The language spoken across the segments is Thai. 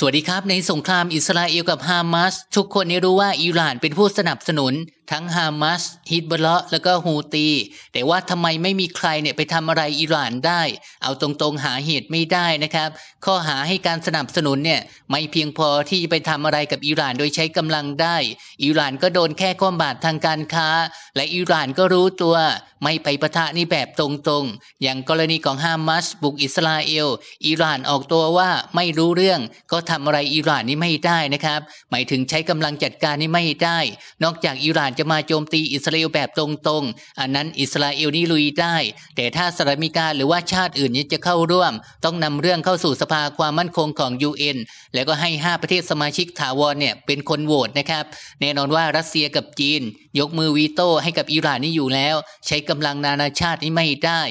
สวัสดีครับในสงครามอิสราเอลกับฮามาสทุกคนนี้รู้ว่าอิหร่านเป็นผู้สนับสนุนทั้งฮามาสฮิตบลาะแล้วก็ฮูตี แต่ว่าทำไมไม่มีใครเนี่ยไปทำอะไรอิหร่านได้ เอาตรงๆหาเหตุไม่ได้นะครับ ข้อหาให้การสนับสนุนเนี่ยไม่เพียงพอที่จะไปทำอะไรกับอิหร่านโดยใช้กำลังได้ อิหร่านก็โดนแค่ข้อบาททางการค้า และอิหร่านก็รู้ตัว ไม่ไปประทะนี่แบบตรงๆ อย่างกรณีของฮามาสบุกอิสราเอล อิหร่านออกตัวว่าไม่รู้เรื่อง ก็ทำอะไรอิหร่านนี่ไม่ได้นะครับหมายถึงใช้กำลังจัดการนี่ไม่ได้ นอกจากอิหร่านจะมาโจมตีอิสราเอลแบบตรงๆ อันนั้นอิสราเอลนี่ลุยได้ แต่ถ้าสหรัฐอเมริกาหรือว่าชาติอื่นนี้จะเข้าร่วม ต้องนำเรื่องเข้าสู่สภาความมั่นคงของ UN แล้วก็ให้ 5 ประเทศสมาชิกถาวรเนี่ยเป็นคนโหวตนะครับ แน่นอนว่ารัสเซียกับจีน ยกมือวีโต้ให้กับอิหร่านนี่อยู่แล้ว ใช้กำลังนานาชาตินี่ไม่ได้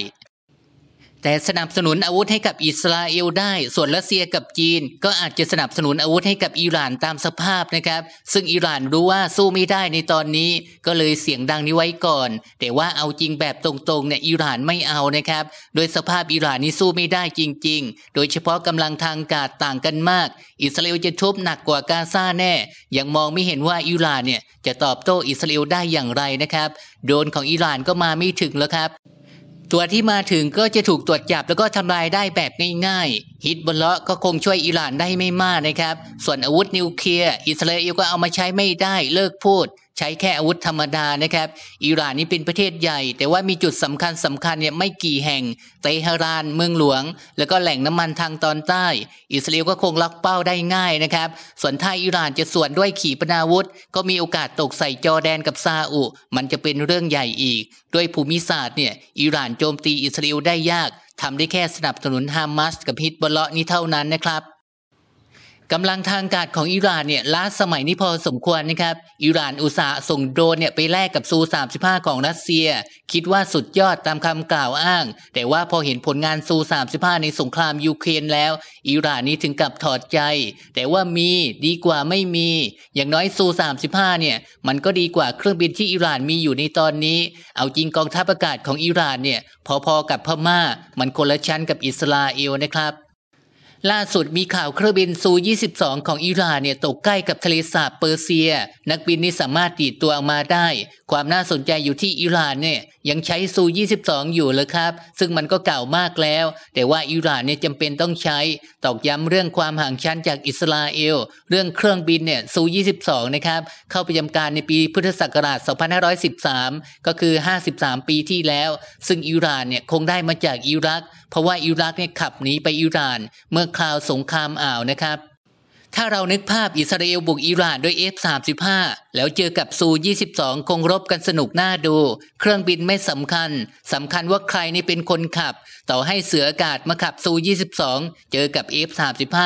แต่สนับสนุนอาวุธให้กับอิสราเอลได้ ส่วนรัสเซียกับจีน ก็อาจจะสนับสนุนอาวุธให้กับอิหร่านตามสภาพนะครับ ซึ่งอิหร่านรู้ว่าสู้ไม่ได้ในตอนนี้ ก็เลยเสียงดังนี้ไว้ก่อน แต่ว่าเอาจริงแบบตรงๆเนี่ยอิหร่านไม่เอานะครับ โดยสภาพอิหร่านนี้สู้ไม่ได้จริง ๆ โดยเฉพาะกำลังทางการต่างกันมาก อิสราเอลจะทุบหนักกว่ากาซาแน่ ยังมองไม่เห็นว่าอิหร่านเนี่ยจะตอบโต้อิสราเอลได้อย่างไรนะครับ โดนของอิหร่านก็มาไม่ถึงแล้วครับตัวที่มาถึงก็จะถูกตรวจจับแล้วก็ทำลายได้แบบง่าย ๆ ฮิตบนเลาะก็คงช่วยอิหร่านได้ไม่มากนะครับ ส่วนอาวุธนิวเคลียร์อิสราเอลก็เอามาใช้ไม่ได้เลิกพูดใช้แค่อาวุธธรรมดานะครับ อิหร่านนี้เป็นประเทศใหญ่ แต่ว่ามีจุดสำคัญสำคัญเนี่ยไม่กี่แห่งเตหะราน เมืองหลวง แล้วก็แหล่งน้ำมันทางตอนใต้ อิสราเอลก็คงล็อกเป้าได้ง่ายนะครับ ส่วนท้าอิหร่านจะส่วนด้วยขีปนาวุธ ก็มีโอกาสตกใส่จอแดนกับซาอุ มันจะเป็นเรื่องใหญ่อีก ด้วยภูมิศาสตร์เนี่ยอิหร่านโจมตีอิสราเอลได้ยากทำได้แค่สนับสนุนฮามาสกับฮิตบอลเลาะนี้เท่านั้นนะครับกำลังทางการของอิหร่านเนี่ยล้าสมัยนี้พอสมควรนะครับอิหร่านอุตสาห์ส่งโดรนเนี่ยไปแลกกับซู35ของรัสเซีย คิดว่าสุดยอดตามคำกล่าวอ้างแต่ว่าพอเห็นผลงานซู35ในสงครามยูเครนแล้ว อิหร่านนี้ถึงกับถอดใจ แต่ว่ามีดีกว่าไม่มีอย่างน้อยซู35เนี่ยมันก็ดีกว่าเครื่องบินที่อิหร่านมีอยู่ในตอนนี้ เอาจริงกองทัพอากาศของอิหร่านเนี่ยพอๆกับพม่ามันคนละชั้นกับอิสราเอลนะครับล่าสุดมีข่าวเครื่องบินซู 22 ของอิหร่านเนี่ยตกใกล้กับทะเลสาบเปอร์เซีย นักบินนี่สามารถตีดตัวออกมาได้ ความน่าสนใจอยู่ที่อิหร่านเนี่ยยังใช้ซู22 อยู่เลยครับ ซึ่งมันก็เก่ามากแล้ว แต่ว่าอิหร่านเนี่ยจำเป็นต้องใช้ตอกย้ำเรื่องความห่างชั้นจากอิสราเอล เรื่องเครื่องบินเนี่ยซู22นะครับเข้าประจำการในปีพุทธศักราช 2513 ก็คือ 53 ปีที่แล้ว ซึ่งอิหร่านเนี่ยคงได้มาจากอิรัก เพราะว่าอิรักเนี่ยขับหนีไปอิหร่านเมื่อคราวสงคราม อ่าว นะครับถ้าเรานึกภาพอิสราเอลบุกอิหร่านด้วย F35 แล้วเจอกับซู22คงรบกันสนุกน่าดู เครื่องบินไม่สำคัญสำคัญว่าใครนี่เป็นคนขับ ต่อให้เสืออากาศมาขับซู22เจอกับ F35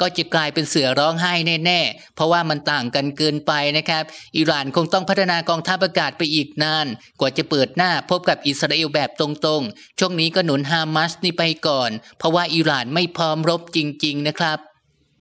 ก็จะกลายเป็นเสือร้องไห้แน่ๆ เพราะว่ามันต่างกันเกินไปนะครับ อิหร่านคงต้องพัฒนากองทัพอากาศไปอีกนาน กว่าจะเปิดหน้าพบกับอิสราเอลแบบตรงๆ ช่วงนี้ก็หนุนฮามาสนี่ไปก่อนเพราะว่าอิหร่านไม่พร้อมรบจริงๆนะครับ